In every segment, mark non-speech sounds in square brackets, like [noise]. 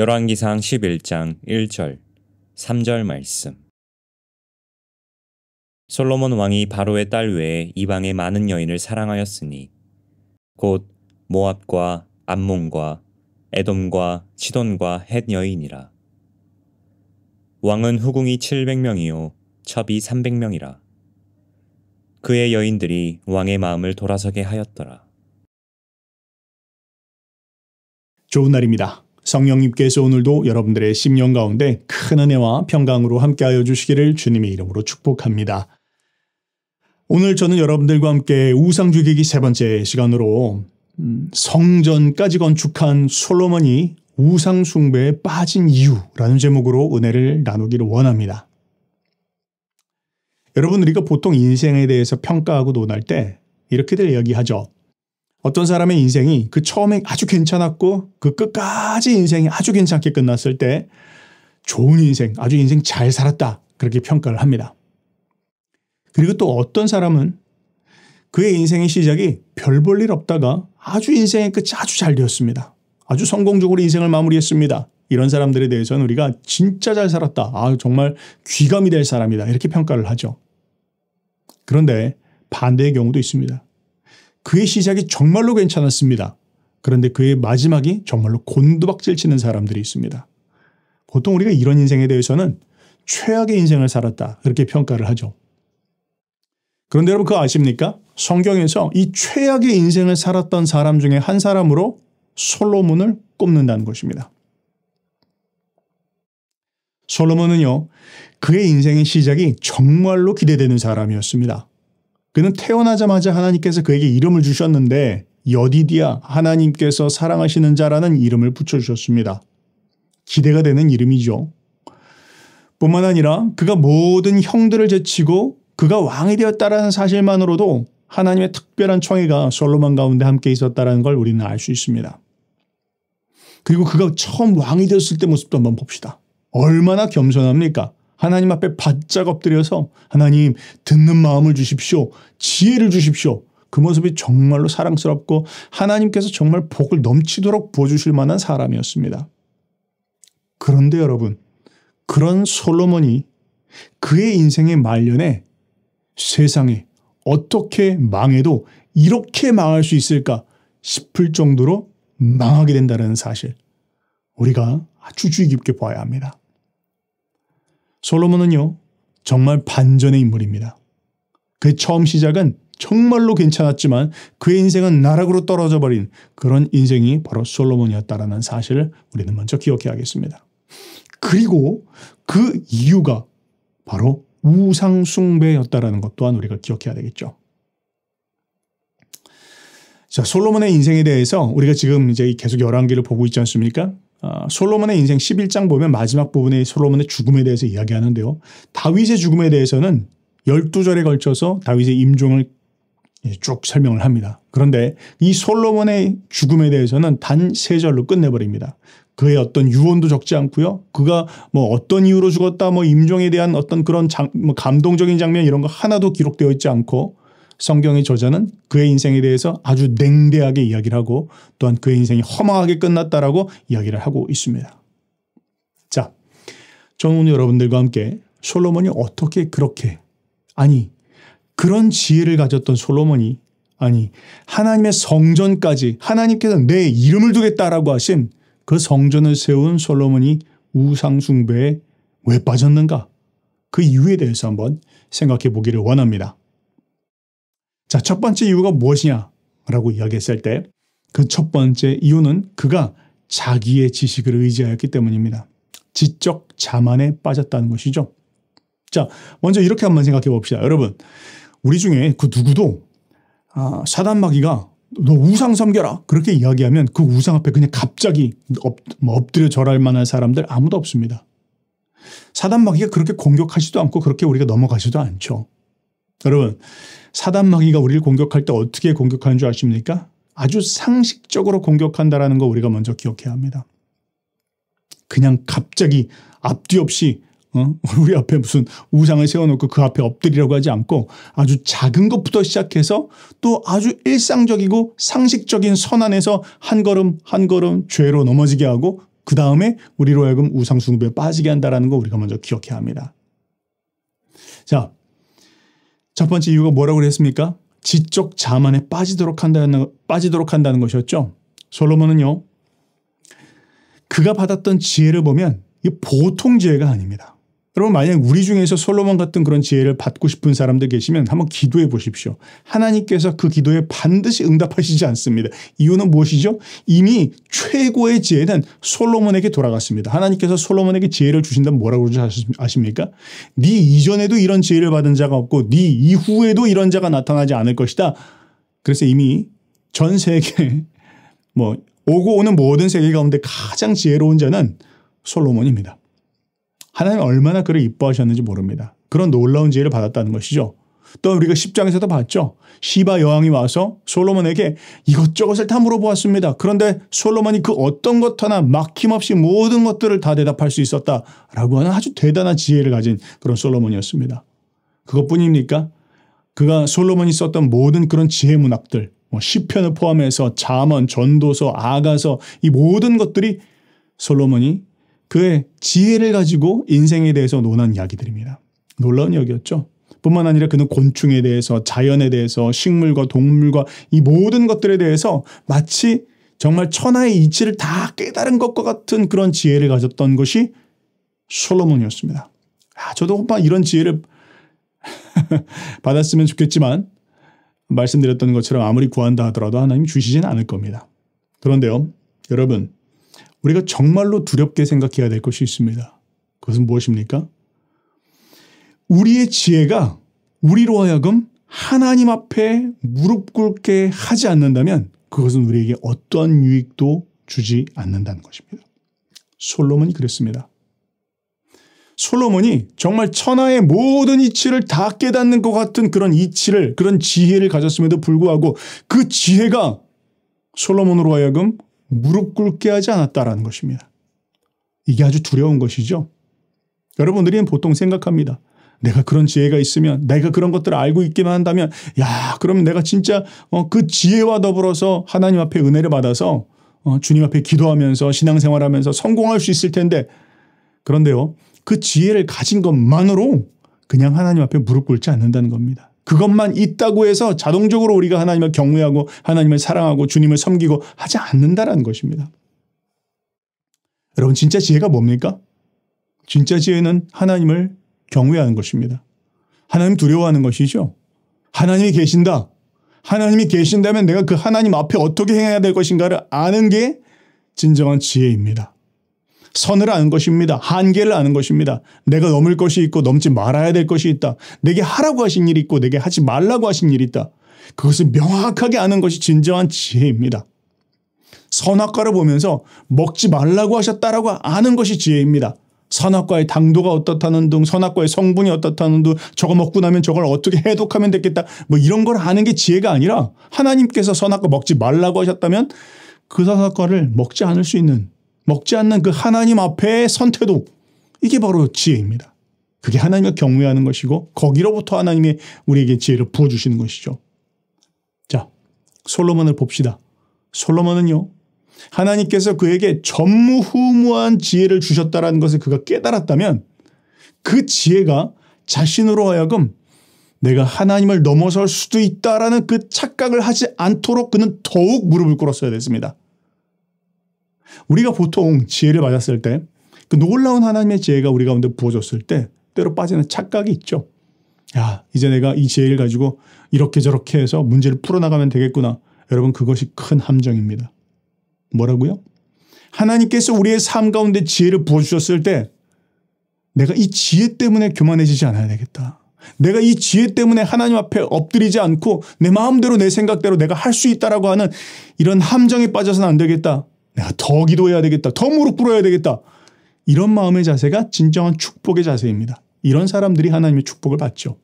열왕기상 11장 1절 3절 말씀 솔로몬 왕이 바로의 딸 외에 이방의 많은 여인을 사랑하였으니 곧 모압과 암몬과 에돔과 시돈과 헷 여인이라 왕은 후궁이 700명이요 첩이 300명이라 그의 여인들이 왕의 마음을 돌아서게 하였더라 좋은 날입니다. 성령님께서 오늘도 여러분들의 심령 가운데 큰 은혜와 평강으로 함께하여 주시기를 주님의 이름으로 축복합니다. 오늘 저는 여러분들과 함께 우상주기기 세 번째 시간으로 음, 성전까지 건축한 솔로몬이 우상숭배에 빠진 이유라는 제목으로 은혜를 나누기를 원합니다. 여러분 우리가 보통 인생에 대해서 평가하고 논할 때 이렇게들 이야기하죠. 어떤 사람의 인생이 그 처음에 아주 괜찮았고 그 끝까지 인생이 아주 괜찮게 끝났을 때 좋은 인생, 아주 인생 잘 살았다. 그렇게 평가를 합니다. 그리고 또 어떤 사람은 그의 인생의 시작이 별 볼 일 없다가 아주 인생의 끝이 아주 잘 되었습니다. 아주 성공적으로 인생을 마무리했습니다. 이런 사람들에 대해서는 우리가 진짜 잘 살았다. 아, 정말 귀감이 될 사람이다. 이렇게 평가를 하죠. 그런데 반대의 경우도 있습니다. 그의 시작이 정말로 괜찮았습니다. 그런데 그의 마지막이 정말로 곤두박질 치는 사람들이 있습니다. 보통 우리가 이런 인생에 대해서는 최악의 인생을 살았다 그렇게 평가를 하죠. 그런데 여러분 그거 아십니까? 성경에서 이 최악의 인생을 살았던 사람 중에 한 사람으로 솔로몬을 꼽는다는 것입니다. 솔로몬은요. 그의 인생의 시작이 정말로 기대되는 사람이었습니다. 그는 태어나자마자 하나님께서 그에게 이름을 주셨는데 여디디아 하나님께서 사랑하시는 자라는 이름을 붙여주셨습니다. 기대가 되는 이름이죠. 뿐만 아니라 그가 모든 형들을 제치고 그가 왕이 되었다라는 사실만으로도 하나님의 특별한 총애가 솔로몬 가운데 함께 있었다라는 걸 우리는 알 수 있습니다. 그리고 그가 처음 왕이 되었을 때 모습도 한번 봅시다. 얼마나 겸손합니까? 하나님 앞에 바짝 엎드려서 하나님 듣는 마음을 주십시오. 지혜를 주십시오. 그 모습이 정말로 사랑스럽고 하나님께서 정말 복을 넘치도록 부어주실 만한 사람이었습니다. 그런데 여러분 그런 솔로몬이 그의 인생의 말년에 세상에 어떻게 망해도 이렇게 망할 수 있을까 싶을 정도로 망하게 된다는 사실 우리가 아주 주의 깊게 봐야 합니다. 솔로몬은요, 정말 반전의 인물입니다. 그 처음 시작은 정말로 괜찮았지만 그의 인생은 나락으로 떨어져 버린 그런 인생이 바로 솔로몬이었다라는 사실을 우리는 먼저 기억해야겠습니다. 그리고 그 이유가 바로 우상숭배였다라는 것 또한 우리가 기억해야 되겠죠. 자, 솔로몬의 인생에 대해서 우리가 지금 이제 계속 열한기를 보고 있지 않습니까? 어, 솔로몬의 인생 11장 보면 마지막 부분에 솔로몬의 죽음에 대해서 이야기하는데요. 다윗의 죽음에 대해서는 12절에 걸쳐서 다윗의 임종을 쭉 설명을 합니다. 그런데 이 솔로몬의 죽음에 대해서는 단3 절로 끝내버립니다. 그의 어떤 유언도 적지 않고요. 그가 뭐 어떤 이유로 죽었다, 뭐 임종에 대한 어떤 그런 장, 뭐 감동적인 장면 이런 거 하나도 기록되어 있지 않고 성경의 저자는 그의 인생에 대해서 아주 냉대하게 이야기를 하고 또한 그의 인생이 허망하게 끝났다라고 이야기를 하고 있습니다. 자, 저는 오늘 여러분들과 함께 솔로몬이 어떻게 그렇게 아니 그런 지혜를 가졌던 솔로몬이 아니 하나님의 성전까지 하나님께서 내 이름을 두겠다라고 하신 그 성전을 세운 솔로몬이 우상 숭배에 왜 빠졌는가? 그 이유에 대해서 한번 생각해 보기를 원합니다. 자, 첫 번째 이유가 무엇이냐? 라고 이야기했을 때 그 첫 번째 이유는 그가 자기의 지식을 의지하였기 때문입니다. 지적 자만에 빠졌다는 것이죠. 자, 먼저 이렇게 한번 생각해 봅시다. 여러분, 우리 중에 그 누구도 아, 사단마귀가 너 우상 섬겨라 그렇게 이야기하면 그 우상 앞에 그냥 갑자기 엎, 뭐 엎드려 절할 만한 사람들 아무도 없습니다. 사단마귀가 그렇게 공격하지도 않고 그렇게 우리가 넘어가지도 않죠. 여러분 사단 마귀가 우리를 공격할 때 어떻게 공격하는 줄 아십니까? 아주 상식적으로 공격한다라는 거 우리가 먼저 기억해야 합니다. 그냥 갑자기 앞뒤 없이 어? [laughs] 우리 앞에 무슨 우상을 세워놓고 그 앞에 엎드리려고 하지 않고 아주 작은 것부터 시작해서 또 아주 일상적이고 상식적인 선안에서 한 걸음 한 걸음 죄로 넘어지게 하고 그 다음에 우리로 하여금 우상 숭배에 빠지게 한다라는 거 우리가 먼저 기억해야 합니다. 자, 첫 번째 이유가 뭐라고 그랬습니까? 지적 자만에 빠지도록 한다는, 빠지도록 한다는 것이었죠. 솔로몬은요, 그가 받았던 지혜를 보면 보통 지혜가 아닙니다. 여러분 만약 우리 중에서 솔로몬 같은 그런 지혜를 받고 싶은 사람들 계시면 한번 기도해 보십시오. 하나님께서 그 기도에 반드시 응답하시지 않습니다. 이유는 무엇이죠? 이미 최고의 지혜는 솔로몬에게 돌아갔습니다. 하나님께서 솔로몬에게 지혜를 주신다면 뭐라고 하십니까? 네 이전에도 이런 지혜를 받은 자가 없고 네 이후에도 이런 자가 나타나지 않을 것이다. 그래서 이미 전 세계 [laughs] 뭐 오고 오는 모든 세계 가운데 가장 지혜로운 자는 솔로몬입니다. 하나님 얼마나 그를 이뻐하셨는지 모릅니다. 그런 놀라운 지혜를 받았다는 것이죠. 또 우리가 10장에서도 봤죠. 시바 여왕이 와서 솔로몬에게 이것저것을 다 물어보았습니다. 그런데 솔로몬이 그 어떤 것 하나 막힘없이 모든 것들을 다 대답할 수 있었다라고 하는 아주 대단한 지혜를 가진 그런 솔로몬이었습니다. 그것뿐입니까? 그가 솔로몬이 썼던 모든 그런 지혜 문학들, 뭐 시편을 포함해서 자먼 전도서, 아가서 이 모든 것들이 솔로몬이 그의 지혜를 가지고 인생에 대해서 논한 이야기들입니다. 놀라운 이야기였죠. 뿐만 아니라 그는 곤충에 대해서 자연에 대해서 식물과 동물과 이 모든 것들에 대해서 마치 정말 천하의 이치를 다 깨달은 것과 같은 그런 지혜를 가졌던 것이 솔로몬이었습니다. 아, 저도 혹만 이런 지혜를 [laughs] 받았으면 좋겠지만 말씀드렸던 것처럼 아무리 구한다 하더라도 하나님 주시진 않을 겁니다. 그런데요, 여러분 우리가 정말로 두렵게 생각해야 될 것이 있습니다. 그것은 무엇입니까? 우리의 지혜가 우리로 하여금 하나님 앞에 무릎 꿇게 하지 않는다면 그것은 우리에게 어떠한 유익도 주지 않는다는 것입니다. 솔로몬이 그랬습니다. 솔로몬이 정말 천하의 모든 이치를 다 깨닫는 것 같은 그런 이치를 그런 지혜를 가졌음에도 불구하고 그 지혜가 솔로몬으로 하여금 무릎 꿇게 하지 않았다라는 것입니다. 이게 아주 두려운 것이죠. 여러분들은 보통 생각합니다. 내가 그런 지혜가 있으면 내가 그런 것들을 알고 있기만 한다면 야 그러면 내가 진짜 어, 그 지혜와 더불어서 하나님 앞에 은혜를 받아서 어, 주님 앞에 기도하면서 신앙생활하면서 성공할 수 있을 텐데 그런데요 그 지혜를 가진 것만으로 그냥 하나님 앞에 무릎 꿇지 않는다는 겁니다. 그것만 있다고 해서 자동적으로 우리가 하나님을 경외하고 하나님을 사랑하고 주님을 섬기고 하지 않는다라는 것입니다. 여러분 진짜 지혜가 뭡니까? 진짜 지혜는 하나님을 경외하는 것입니다. 하나님 두려워하는 것이죠. 하나님이 계신다. 하나님이 계신다면 내가 그 하나님 앞에 어떻게 행해야 될 것인가를 아는 게 진정한 지혜입니다. 선을 아는 것입니다. 한계를 아는 것입니다. 내가 넘을 것이 있고 넘지 말아야 될 것이 있다. 내게 하라고 하신 일이 있고 내게 하지 말라고 하신 일이 있다. 그것을 명확하게 아는 것이 진정한 지혜입니다. 선악과를 보면서 먹지 말라고 하셨다라고 아는 것이 지혜입니다. 선악과의 당도가 어떻다는 등 선악과의 성분이 어떻다는 등 저거 먹고 나면 저걸 어떻게 해독하면 됐겠다 뭐 이런 걸 아는 게 지혜가 아니라 하나님께서 선악과 먹지 말라고 하셨다면 그 선악과를 먹지 않을 수 있는 먹지 않는 그 하나님 앞에 선태도 이게 바로 지혜입니다. 그게 하나님을 경외하는 것이고 거기로부터 하나님이 우리에게 지혜를 부어주시는 것이죠. 자, 솔로몬을 봅시다. 솔로몬은요. 하나님께서 그에게 전무후무한 지혜를 주셨다라는 것을 그가 깨달았다면 그 지혜가 자신으로 하여금 내가 하나님을 넘어설 수도 있다라는 그 착각을 하지 않도록 그는 더욱 무릎을 꿇었어야 됐습니다. 우리가 보통 지혜를 받았을 때 그 놀라운 하나님의 지혜가 우리 가운데 부어졌을 때 때로 빠지는 착각이 있죠. 야, 이제 내가 이 지혜를 가지고 이렇게 저렇게 해서 문제를 풀어나가면 되겠구나. 여러분, 그것이 큰 함정입니다. 뭐라고요? 하나님께서 우리의 삶 가운데 지혜를 부어주셨을 때 내가 이 지혜 때문에 교만해지지 않아야 되겠다. 내가 이 지혜 때문에 하나님 앞에 엎드리지 않고 내 마음대로 내 생각대로 내가 할 수 있다라고 하는 이런 함정에 빠져서는 안 되겠다. 내가 더 기도해야 되겠다. 더 무릎 꿇어야 되겠다. 이런 마음의 자세가 진정한 축복의 자세입니다. 이런 사람들이 하나님의 축복을 받죠.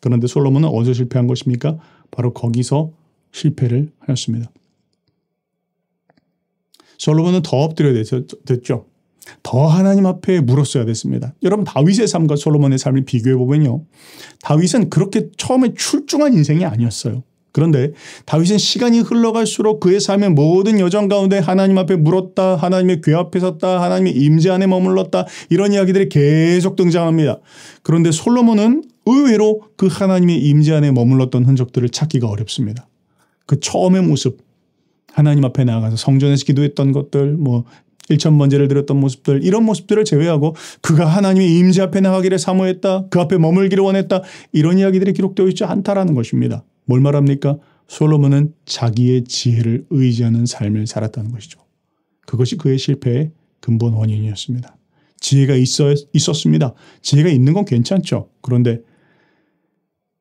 그런데 솔로몬은 어디서 실패한 것입니까? 바로 거기서 실패를 하였습니다. 솔로몬은 더 엎드려야 됐죠. 더 하나님 앞에 물었어야 됐습니다. 여러분 다윗의 삶과 솔로몬의 삶을 비교해 보면요. 다윗은 그렇게 처음에 출중한 인생이 아니었어요. 그런데 다윗은 시간이 흘러갈수록 그의 삶의 모든 여정 가운데 하나님 앞에 물었다. 하나님의 궤 앞에 섰다. 하나님의 임재 안에 머물렀다. 이런 이야기들이 계속 등장합니다. 그런데 솔로몬은 의외로 그 하나님의 임재 안에 머물렀던 흔적들을 찾기가 어렵습니다. 그 처음의 모습 하나님 앞에 나아가서 성전에서 기도했던 것들 뭐 일천 번제를 드렸던 모습들 이런 모습들을 제외하고 그가 하나님의 임재 앞에 나가기를 사모했다. 그 앞에 머물기를 원했다. 이런 이야기들이 기록되어 있지 않다라는 것입니다. 뭘 말합니까? 솔로몬은 자기의 지혜를 의지하는 삶을 살았다는 것이죠. 그것이 그의 실패의 근본 원인이었습니다. 지혜가 있어, 있었습니다. 지혜가 있는 건 괜찮죠. 그런데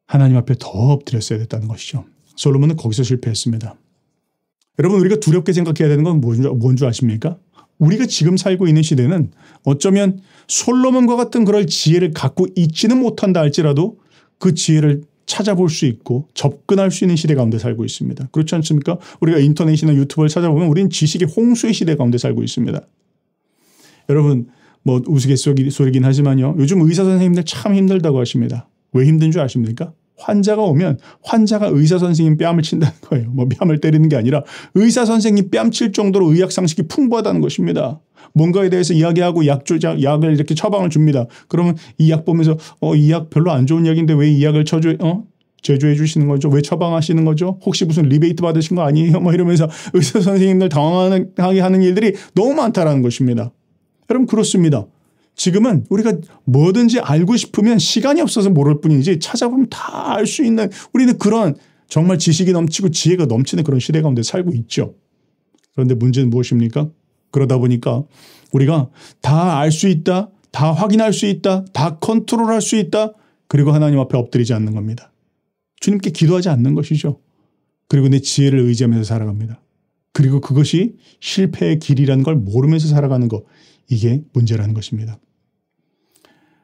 하나님 앞에 더 엎드렸어야 됐다는 것이죠. 솔로몬은 거기서 실패했습니다. 여러분 우리가 두렵게 생각해야 되는 건뭔줄 아십니까? 우리가 지금 살고 있는 시대는 어쩌면 솔로몬과 같은 그럴 지혜를 갖고 있지는 못한다 할지라도 그 지혜를 찾아볼 수 있고 접근할 수 있는 시대 가운데 살고 있습니다. 그렇지 않습니까? 우리가 인터넷이나 유튜브를 찾아보면 우리는 지식의 홍수의 시대 가운데 살고 있습니다. 여러분 뭐 우스갯소리긴 하지만요. 요즘 의사 선생님들 참 힘들다고 하십니다. 왜 힘든 줄 아십니까? 환자가 오면 환자가 의사 선생님 뺨을 친다는 거예요. 뭐 뺨을 때리는 게 아니라 의사 선생님 뺨칠 정도로 의학 상식이 풍부하다는 것입니다. 뭔가에 대해서 이야기하고 약 조작, 약을 이렇게 처방을 줍니다. 그러면 이 약 보면서 어, 이 약 별로 안 좋은 약인데 왜 이 약을 쳐줘, 어? 제조해 주시는 거죠? 왜 처방하시는 거죠? 혹시 무슨 리베이트 받으신 거 아니에요? 뭐 이러면서 의사 선생님들 당황하게 하는 일들이 너무 많다라는 것입니다. 여러분 그렇습니다. 지금은 우리가 뭐든지 알고 싶으면 시간이 없어서 모를 뿐이지 찾아보면 다 알 수 있는 우리는 그런 정말 지식이 넘치고 지혜가 넘치는 그런 시대 가운데 살고 있죠. 그런데 문제는 무엇입니까? 그러다 보니까 우리가 다 알 수 있다, 다 확인할 수 있다, 다 컨트롤할 수 있다. 그리고 하나님 앞에 엎드리지 않는 겁니다. 주님께 기도하지 않는 것이죠. 그리고 내 지혜를 의지하면서 살아갑니다. 그리고 그것이 실패의 길이라는 걸 모르면서 살아가는 것. 이게 문제라는 것입니다.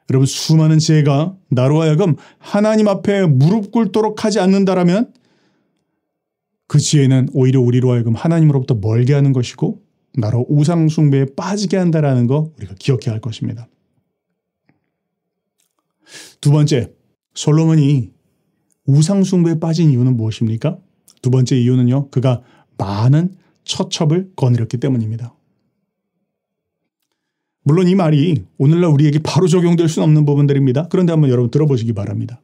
여러분 수많은 지혜가 나로 하여금 하나님 앞에 무릎 꿇도록 하지 않는다라면 그 지혜는 오히려 우리로 하여금 하나님으로부터 멀게 하는 것이고 나로 우상 숭배에 빠지게 한다라는 거 우리가 기억해야 할 것입니다. 두 번째, 솔로몬이 우상 숭배에 빠진 이유는 무엇입니까? 두 번째 이유는요. 그가 많은 처첩을 거느렸기 때문입니다. 물론 이 말이 오늘날 우리에게 바로 적용될 수는 없는 부분들입니다. 그런데 한번 여러분 들어보시기 바랍니다.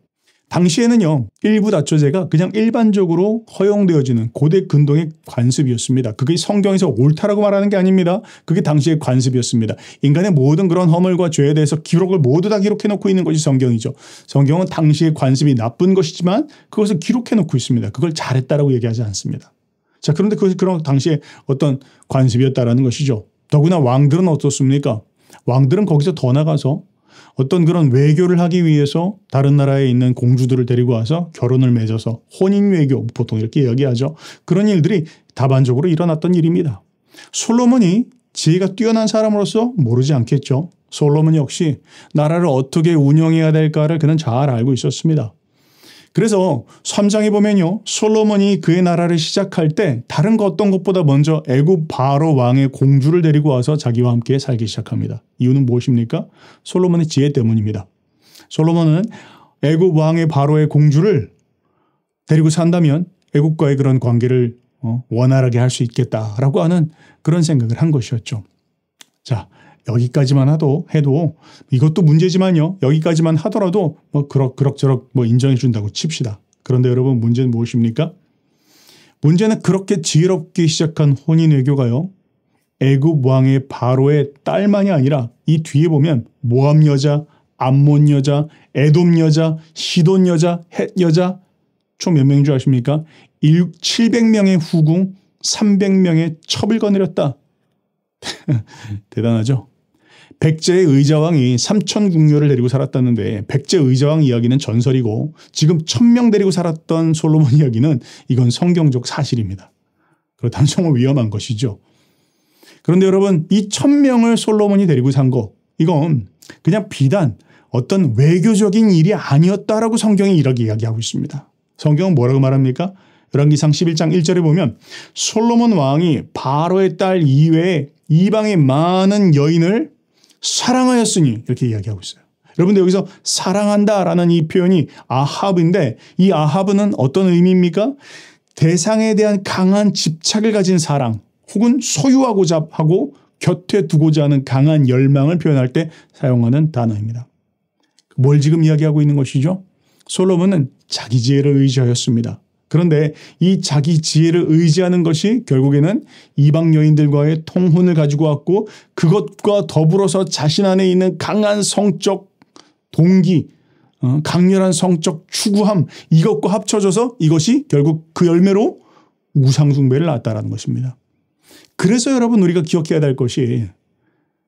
당시에는요, 일부 다초제가 그냥 일반적으로 허용되어지는 고대 근동의 관습이었습니다. 그게 성경에서 옳다라고 말하는 게 아닙니다. 그게 당시의 관습이었습니다. 인간의 모든 그런 허물과 죄에 대해서 기록을 모두 다 기록해놓고 있는 것이 성경이죠. 성경은 당시의 관습이 나쁜 것이지만 그것을 기록해놓고 있습니다. 그걸 잘했다라고 얘기하지 않습니다. 자, 그런데 그것이 그런 당시에 어떤 관습이었다라는 것이죠. 더구나 왕들은 어떻습니까? 왕들은 거기서 더 나가서 어떤 그런 외교를 하기 위해서 다른 나라에 있는 공주들을 데리고 와서 결혼을 맺어서 혼인 외교 보통 이렇게 이야기하죠. 그런 일들이 다반적으로 일어났던 일입니다. 솔로몬이 지혜가 뛰어난 사람으로서 모르지 않겠죠. 솔로몬 역시 나라를 어떻게 운영해야 될까를 그는 잘 알고 있었습니다. 그래서 3장에 보면요. 솔로몬이 그의 나라를 시작할 때 다른 것 어떤 것보다 먼저 애굽 바로 왕의 공주를 데리고 와서 자기와 함께 살기 시작합니다. 이유는 무엇입니까? 솔로몬의 지혜 때문입니다. 솔로몬은 애굽 왕의 바로의 공주를 데리고 산다면 애국과의 그런 관계를 어, 원활하게 할 수 있겠다라고 하는 그런 생각을 한 것이었죠. 자, 여기까지만 하도 해도 이것도 문제지만요. 여기까지만 하더라도 뭐 그럭 그럭저럭 뭐 인정해 준다고 칩시다. 그런데 여러분 문제는 무엇입니까? 문제는 그렇게 지혜롭게 시작한 혼인 외교가요. 애굽 왕의 바로의 딸만이 아니라 이 뒤에 보면 모함 여자, 암몬 여자, 에돔 여자, 시돈 여자, 헷 여자 총 몇 명인 줄 아십니까? 700명의 후궁, 300명의 첩을 거느렸다. [laughs] 대단하죠? 백제의 의자왕이 삼천 궁녀를 데리고 살았다는데 백제 의자왕 이야기는 전설이고 지금 천명 데리고 살았던 솔로몬 이야기는 이건 성경적 사실입니다. 그렇다면 정말 위험한 것이죠. 그런데 여러분 이 천명을 솔로몬이 데리고 산 거 이건 그냥 비단 어떤 외교적인 일이 아니었다라고 성경이 이렇게 이야기하고 있습니다. 성경은 뭐라고 말합니까? 열왕기상 11장 1절에 보면 솔로몬 왕이 바로의 딸 이외에 이방의 많은 여인을 사랑하였으니 이렇게 이야기하고 있어요. 여러분들 여기서 사랑한다라는 이 표현이 아합인데 이 아합은 어떤 의미입니까? 대상에 대한 강한 집착을 가진 사랑 혹은 소유하고자 하고 곁에 두고자 하는 강한 열망을 표현할 때 사용하는 단어입니다. 뭘 지금 이야기하고 있는 것이죠? 솔로몬은 자기 지혜를 의지하였습니다. 그런데 이 자기 지혜를 의지하는 것이 결국에는 이방 여인들과의 통혼을 가지고 왔고 그것과 더불어서 자신 안에 있는 강한 성적 동기, 어, 강렬한 성적 추구함 이것과 합쳐져서 이것이 결국 그 열매로 우상숭배를 낳았다라는 것입니다. 그래서 여러분 우리가 기억해야 될 것이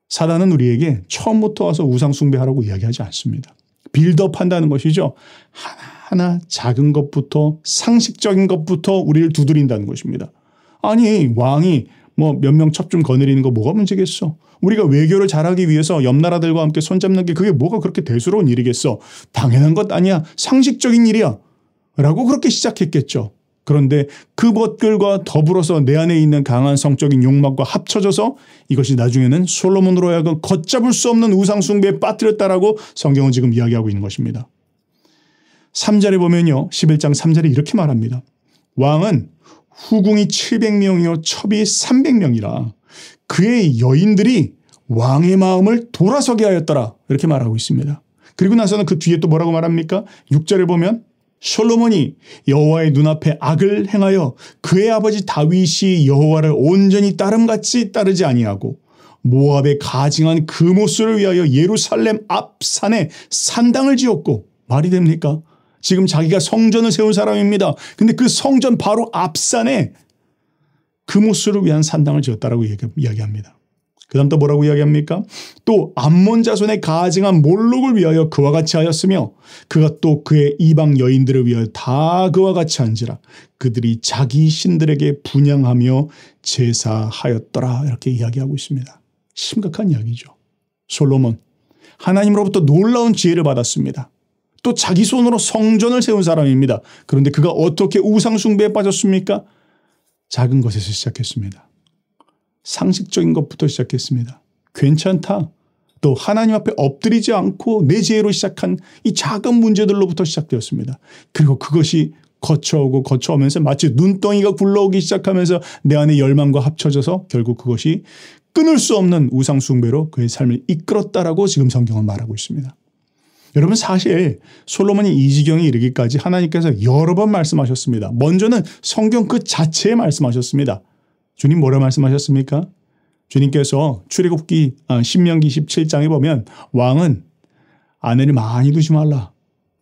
사단은 우리에게 처음부터 와서 우상숭배하라고 이야기하지 않습니다. 빌드업 한다는 것이죠. 하나 하나 작은 것부터 상식적인 것부터 우리를 두드린다는 것입니다. 아니 왕이 뭐 몇 명 첩 좀 거느리는 거 뭐가 문제겠어? 우리가 외교를 잘하기 위해서 옆 나라들과 함께 손잡는 게 그게 뭐가 그렇게 대수로운 일이겠어? 당연한 것 아니야. 상식적인 일이야. 라고 그렇게 시작했겠죠. 그런데 그 것들과 더불어서 내 안에 있는 강한 성적인 욕망과 합쳐져서 이것이 나중에는 솔로몬으로 하여금 걷잡을 수 없는 우상숭배에 빠뜨렸다라고 성경은 지금 이야기하고 있는 것입니다. 3절에 보면요. 11장 3절에 이렇게 말합니다. 왕은 후궁이 700명이요 첩이 300명이라 그의 여인들이 왕의 마음을 돌아서게 하였더라 이렇게 말하고 있습니다. 그리고 나서는 그 뒤에 또 뭐라고 말합니까? 6절에 보면 솔로몬이 여호와의 눈앞에 악을 행하여 그의 아버지 다윗이 여호와를 온전히 따름같이 따르지 아니하고 모압의 가증한 그 모습을 위하여 예루살렘 앞산에 산당을 지었고 말이 됩니까? 지금 자기가 성전을 세운 사람입니다. 근데 그 성전 바로 앞산에 그모스를 위한 산당을 지었다라고 이야기합니다. 그 다음 또 뭐라고 이야기합니까? 또 암몬 자손의 가증한 몰록을 위하여 그와 같이 하였으며 그가 또 그의 이방 여인들을 위하여 다 그와 같이 한지라 그들이 자기 신들에게 분양하며 제사하였더라 이렇게 이야기하고 있습니다. 심각한 이야기죠. 솔로몬 하나님으로부터 놀라운 지혜를 받았습니다. 또 자기 손으로 성전을 세운 사람입니다. 그런데 그가 어떻게 우상숭배에 빠졌습니까? 작은 것에서 시작했습니다. 상식적인 것부터 시작했습니다. 괜찮다. 또 하나님 앞에 엎드리지 않고 내 지혜로 시작한 이 작은 문제들로부터 시작되었습니다. 그리고 그것이 거쳐오고 거쳐오면서 마치 눈덩이가 굴러오기 시작하면서 내 안의 열망과 합쳐져서 결국 그것이 끊을 수 없는 우상숭배로 그의 삶을 이끌었다라고 지금 성경은 말하고 있습니다. 여러분 사실 솔로몬이 이 지경에 이르기까지 하나님께서 여러 번 말씀하셨습니다. 먼저는 성경 그 자체에 말씀하셨습니다. 주님 뭐라 말씀하셨습니까? 주님께서 출애굽기 아, 신명기 17장에 보면 왕은 아내를 많이 두지 말라.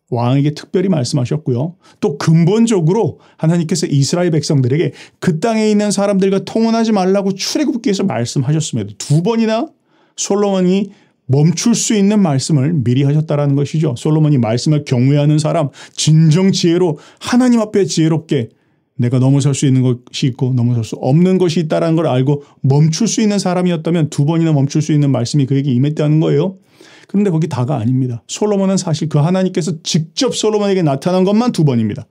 왕에게 특별히 말씀하셨고요. 또 근본적으로 하나님께서 이스라엘 백성들에게 그 땅에 있는 사람들과 통혼하지 말라고 출애굽기에서 말씀하셨습니다. 두 번이나 솔로몬이 멈출 수 있는 말씀을 미리 하셨다라는 것이죠. 솔로몬이 말씀을 경외하는 사람, 진정 지혜로 하나님 앞에 지혜롭게 내가 넘어설 수 있는 것이 있고 넘어설 수 없는 것이 있다라는 걸 알고 멈출 수 있는 사람이었다면 두 번이나 멈출 수 있는 말씀이 그에게 임했다는 거예요. 그런데 거기 다가 아닙니다. 솔로몬은 사실 그 하나님께서 직접 솔로몬에게 나타난 것만 두 번입니다.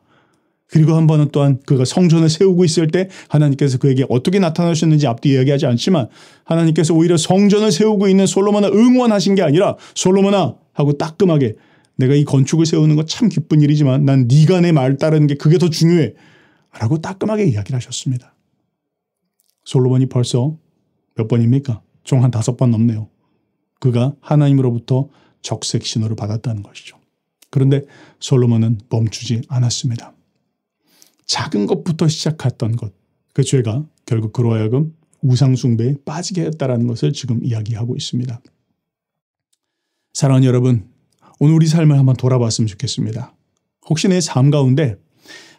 그리고 한 번은 또한 그가 성전을 세우고 있을 때 하나님께서 그에게 어떻게 나타나셨는지 앞뒤 이야기하지 않지만 하나님께서 오히려 성전을 세우고 있는 솔로몬을 응원하신 게 아니라 솔로몬아 하고 따끔하게 내가 이 건축을 세우는 거 참 기쁜 일이지만 난 네가 내 말 따르는 게 그게 더 중요해 라고 따끔하게 이야기를 하셨습니다. 솔로몬이 벌써 몇 번입니까? 총 한 다섯 번 넘네요. 그가 하나님으로부터 적색 신호를 받았다는 것이죠. 그런데 솔로몬은 멈추지 않았습니다. 작은 것부터 시작했던 것. 그 죄가 결국 그로 하여금 우상숭배에 빠지게 했다라는 것을 지금 이야기하고 있습니다. 사랑하는 여러분, 오늘 우리 삶을 한번 돌아봤으면 좋겠습니다. 혹시 내 삶 가운데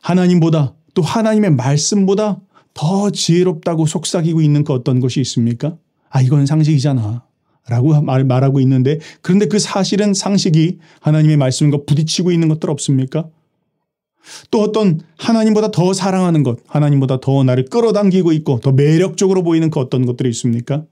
하나님보다 또 하나님의 말씀보다 더 지혜롭다고 속삭이고 있는 그 어떤 것이 있습니까? 아, 이건 상식이잖아. 라고 말, 말하고 있는데 그런데 그 사실은 상식이 하나님의 말씀과 부딪히고 있는 것들 없습니까? 또 어떤 하나님보다 더 사랑하는 것, 하나님보다 더 나를 끌어당기고 있고 더 매력적으로 보이는 그 어떤 것들이 있습니까?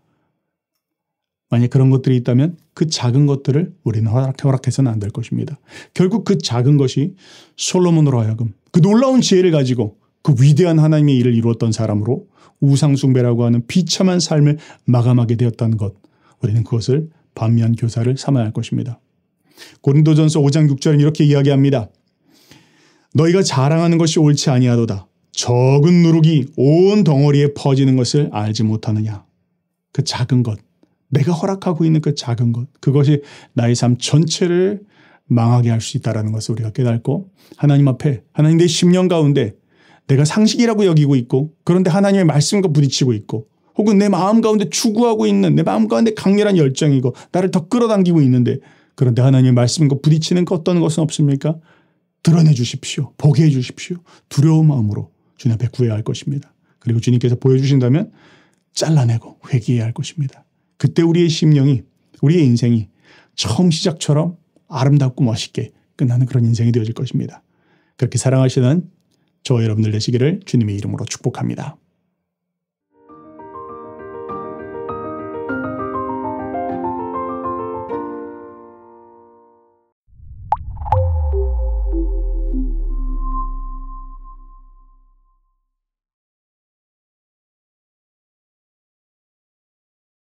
만약 그런 것들이 있다면 그 작은 것들을 우리는 허락해서는 안 될 것입니다. 결국 그 작은 것이 솔로몬으로 하여금 그 놀라운 지혜를 가지고 그 위대한 하나님의 일을 이루었던 사람으로 우상숭배라고 하는 비참한 삶을 마감하게 되었다는 것. 우리는 그것을 반면 교사를 삼아야 할 것입니다. 고린도전서 5장 6절은 이렇게 이야기합니다. 너희가 자랑하는 것이 옳지 아니하도다. 적은 누룩이 온 덩어리에 퍼지는 것을 알지 못하느냐. 그 작은 것, 내가 허락하고 있는 그 작은 것, 그것이 나의 삶 전체를 망하게 할 수있다는 것을 우리가 깨닫고 하나님 앞에 하나님 내 10년 가운데 내가 상식이라고 여기고 있고 그런데 하나님의 말씀과 부딪히고 있고 혹은 내 마음 가운데 추구하고 있는 내 마음 가운데 강렬한 열정이고 나를 더 끌어당기고 있는데 그런데 하나님의 말씀과 부딪히는 그 어떤 것은 없습니까? 드러내 주십시오. 보게 해 주십시오. 두려운 마음으로 주님 앞에 구해야 할 것입니다. 그리고 주님께서 보여주신다면 잘라내고 회개해야 할 것입니다. 그때 우리의 심령이, 우리의 인생이 처음 시작처럼 아름답고 멋있게 끝나는 그런 인생이 되어질 것입니다. 그렇게 사랑하시는 저 여러분들 되시기를 주님의 이름으로 축복합니다.